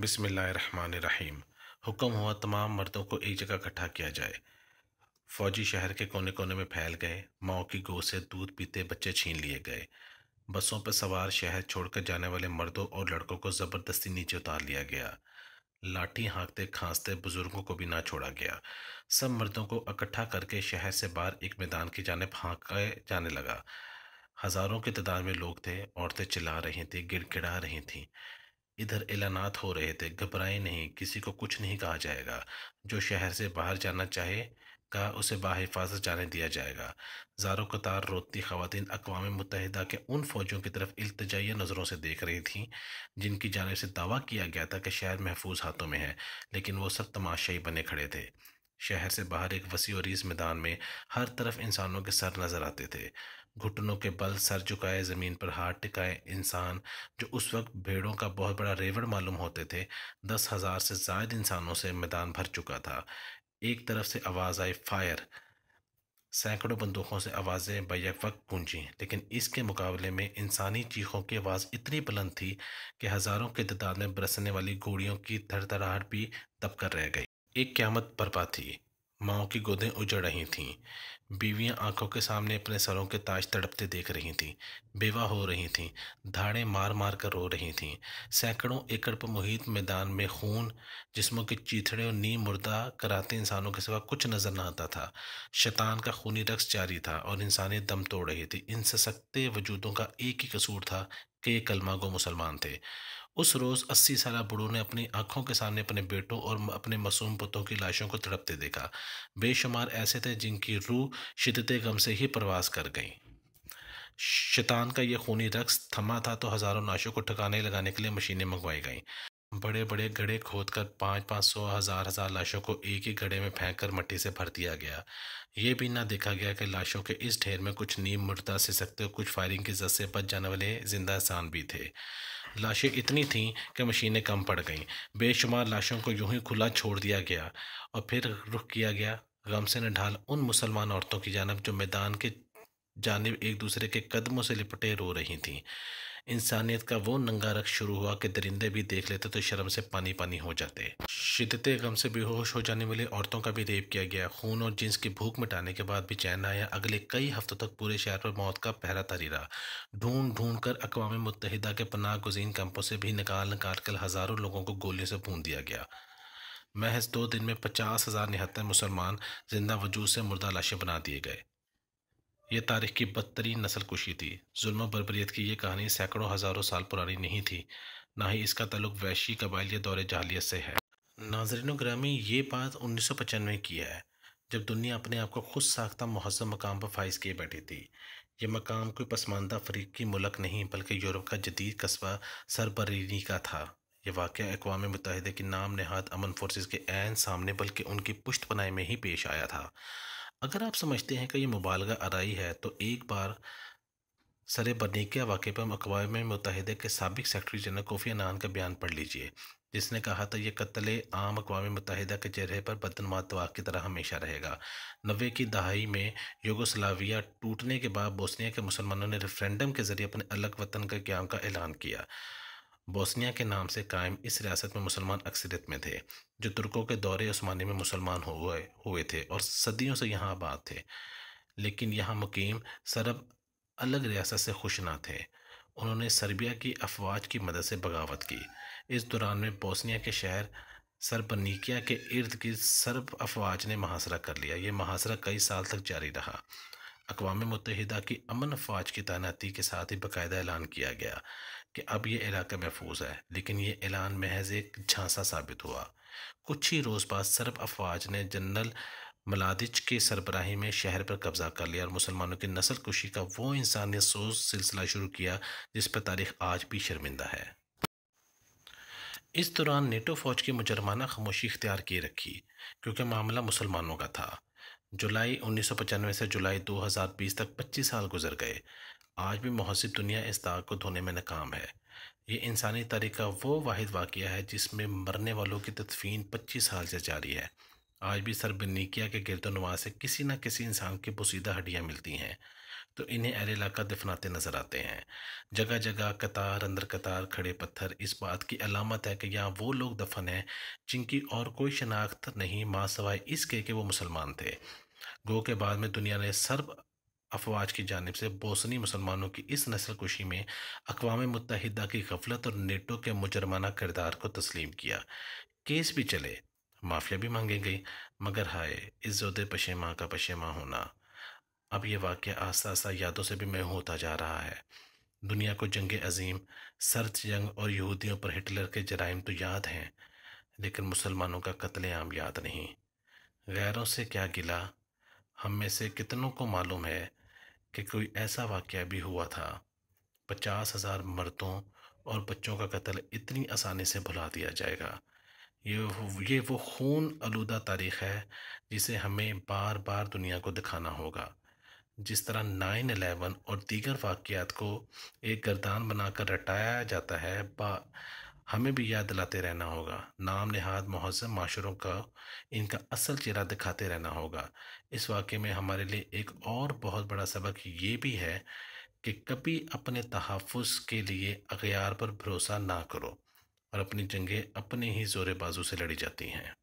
बिसमीम हुक्म हुआ तमाम मर्दों को एक जगह इकट्ठा किया जाए फौजी शहर के कोने कोने में फैल गए माओ की गो से दूध पीते बच्चे छीन लिए गए बसों पर सवार शहर छोड़कर जाने वाले मर्दों और लड़कों को ज़बरदस्ती नीचे उतार लिया गया लाठी हाँकते खांसते बुजुर्गों को भी ना छोड़ा गया सब मर्दों को इकट्ठा करके शहर से बाहर एक मैदान की जानब हाँका जाने लगा हज़ारों की तादाद में लोग थे औरतें चिल्ला रही थीं गिड़गिड़ा रही थीं इधर ऐलानात हो रहे थे घबराए नहीं किसी को कुछ नहीं कहा जाएगा जो शहर से बाहर जाना चाहे का उसे बाहिफाजत जाने दिया जाएगा जारो कतार रोती खवतिन अकवा मुतहदा के उन फौजों की तरफ अल्तजाई नज़रों से देख रही थीं जिनकी जानब से दावा किया गया था कि शहर महफूज हाथों में है लेकिन वो सब तमाशाई बने खड़े थे शहर से बाहर एक वसी और रीस मैदान में हर तरफ इंसानों के सर नज़र आते थे घुटनों के बल सर झुकाए ज़मीन पर हाथ टिकाए इंसान जो उस वक्त भेड़ों का बहुत बड़ा रेवड़ मालूम होते थे दस हज़ार से जायद इंसानों से मैदान भर चुका था एक तरफ से आवाज़ आई फायर सैकड़ों बंदूकों से आवाज़ें बैक वक्त गूंजी लेकिन इसके मुकाबले में इंसानी चीखों की आवाज़ इतनी बुलंद थी कि हज़ारों के तदाद में बरसने वाली गोड़ियों की धड़धड़ाहट भी दबकर रह गई एक क्यामत बर्पा थी माओ की गोदें उजड़ रही थीं बीवियां आंखों के सामने अपने सरों के ताज तड़पते देख रही थीं बेवा हो रही थीं धाड़े मार मार कर रो रही थीं सैकड़ों एकड़ पर मुहित मैदान में खून जिस्मों के चीथड़े और नी मुर्दा कराते इंसानों के सिवा कुछ नजर न आता था शैतान का खूनी रक्स जारी था और इंसानी दम तोड़ रही थी इन सशक्त वजूदों का एक ही कसूर था कि ये कलमा गो मुसलमान थे उस रोज़ अस्सी साल बूढ़ों ने अपनी आंखों के सामने अपने बेटों और अपने मासूम पुतों की लाशों को तड़पते देखा बेशुमार ऐसे थे जिनकी रूह शिदत गम से ही प्रवास कर गई शैतान का यह खूनी रक्स थमा था तो हज़ारों लाशों को ठिकाने लगाने के लिए मशीनें मंगवाई गईं बड़े बड़े गड़े खोद कर पाँच पाँच सौ हज़ार हज़ार लाशों को एक ही गड़े में फेंक कर मट्टी से भर दिया गया ये भी ना देखा गया कि लाशों के इस ढेर में कुछ नीम मुर्दा से सकते कुछ फायरिंग की जद से बच जाने वाले जिंदा इंसान भी थे लाशें इतनी थीं कि मशीनें कम पड़ गईं बेशुमार लाशों को यूं ही खुला छोड़ दिया गया और फिर रुख किया गया गमसे ने ढाल उन मुसलमान औरतों की जानब जो मैदान के जानब एक दूसरे के कदमों से लिपटे रो रही थीं इंसानियत का वो नंगा रख शुरू हुआ कि दरिंदे भी देख लेते तो शर्म से पानी पानी हो जाते शिदत गम से बेहोश हो जाने वाली औरतों का भी रेप किया गया खून और जिन्स की भूख मिटाने के बाद भी चैन आया अगले कई हफ्तों तक पूरे शहर पर मौत का पहरा तरी रहा ढूंढ ढूंढ कर अकवा मुतहदा के पनाह गुजीन कैंपों से भी निकाल निकाल कर हज़ारों लोगों को गोलियों से भून दिया गया महज दो दिन में पचास हज़ार निहत्तर मुसलमान जिंदा वजूद से मुर्दा लाशें बना दिए गए यह तारीख की बदतरीन नस्ल कुशी थी जुल्म बरबरीत की यह कहानी सैकड़ों हज़ारों साल पुरानी नहीं थी ना ही इसका ताल्लुक वैशी कबाइल या दौर जहालियत से है नाजरन ग्रामी ये बात उन्नीस सौ पचानवे की है जब दुनिया अपने आप को खुद साख्ता महजब मकाम पर फाइज किए बैठी थी यह मकाम कोई पसमानदा अफ्रीकी मुलक नहीं बल्कि यूरोप का जदीद कस्बा सरबरीनी का था यह वाक़ अकवा मुतहदे के नाम नहाद अमन फोर्स के एन सामने बल्कि उनकी पुष्ट पनाई में ही पेश आया था अगर आप समझते हैं कि ये मुबालगा आरई है तो एक बार सर बर्निकिया वाक़े पर अकवा मुतहद के सबक सेक्रटरी जनरल कोफ़ी अनान का बयान पढ़ लीजिए जिसने कहा था यह कत्ल आम अकवा मुतहद के चेहरे पर बदनमा तवा की तरह हमेशा रहेगा नबे की दहाई में योगोसलाविया टूटने के बाद बोस्निया के मुसलमानों ने रेफरेंडम के ज़रिए अपने अलग वतन के क्याम का ऐलान किया बोस्निया के नाम से कायम इस रियासत में मुसलमान अक्सरियत में थे जो तुर्कों के दौरे उस्मानी में मुसलमान हो गए हुए थे और सदियों से यहाँ आबाद थे लेकिन यहाँ मुकीम सरब अलग रियासत से खुश ना थे उन्होंने सर्बिया की अफवाज की मदद से बगावत की इस दौरान में बोस्निया के शहर सरबनीकिया के इर्द गिर्द सरब अफवाज ने महासरा कर लिया ये महासरा कई साल तक जारी रहा अकवा मुतहदा की अमन फ़ौज की तैनाती के साथ ही बाकायदा ऐलान किया गया कि अब यह इलाका महफूज है लेकिन ये ऐलान महज एक झांसा साबित हुआ कुछ ही रोज़ बाद सरब अफवाज ने जनरल मलादिच के सरबराही में शहर पर कब्जा कर लिया और मुसलमानों की नसल कुशी का वो इंसानी सोच सिलसिला शुरू किया जिस पर तारीख आज भी शर्मिंदा है इस दौरान नेटो फौज की मुजरमाना खामोशी इख्तियार किए रखी क्योंकि मामला मुसलमानों का था जुलाई 1995 से जुलाई 2020 तक 25 साल गुजर गए आज भी महसिब दुनिया इस दाग को धोने में नाकाम है ये इंसानी तारीख का वो वाद वाक़ है जिसमें मरने वालों की तदफीन 25 साल से जारी है आज भी सरबनिकिया के गिरदोनवा से किसी न किसी इंसान की पोसीदा हड्डियाँ मिलती हैं तो इन्हें अहल इलाका दफनाते नज़र आते हैं जगह जगह कतार अंदर कतार खड़े पत्थर इस बात की अलामत है कि यहाँ वो लोग दफन हैं जिनकी और कोई शनाख्त नहीं माँ सवाए इसके कि वो मुसलमान थे गो के बाद में दुनिया ने सर्ब अफवाज की जानब से बोसनी मुसलमानों की इस नस्ल कुशी में अकवा मुतहदा की गफलत और नेटो के मुजरमाना किरदार को तस्लीम किया केस भी चले माफिया भी मांगी गई मगर हाय इज्जत पशेमा का पशेमा होना अब ये वाक्य आस्ता आस्ता यादों से भी मैं होता जा रहा है दुनिया को जंग अजीम सर्द जंग और यहूदियों पर हिटलर के जराइम तो याद हैं लेकिन मुसलमानों का आम याद नहीं गैरों से क्या गिला हम में से कितनों को मालूम है कि कोई ऐसा वाक़ भी हुआ था पचास हज़ार मर्दों और बच्चों का कत्ल इतनी आसानी से भुला दिया जाएगा ये ये वो खून आलूदा तारीख है जिसे हमें बार बार दुनिया को दिखाना होगा जिस तरह नाइन अलेवन और दीगर वाक़ को एक गर्दान बनाकर रटाया जाता है बा हमें भी याद दिलाते रहना होगा नाम नहाद महजम माशरों का इनका असल चेहरा दिखाते रहना होगा इस वाक़े में हमारे लिए एक और बहुत बड़ा सबक ये भी है कि कभी अपने तहफ़ के लिए अगयार पर भरोसा ना करो और अपनी जंगें अपने ही जोरे बाजू से लड़ी जाती हैं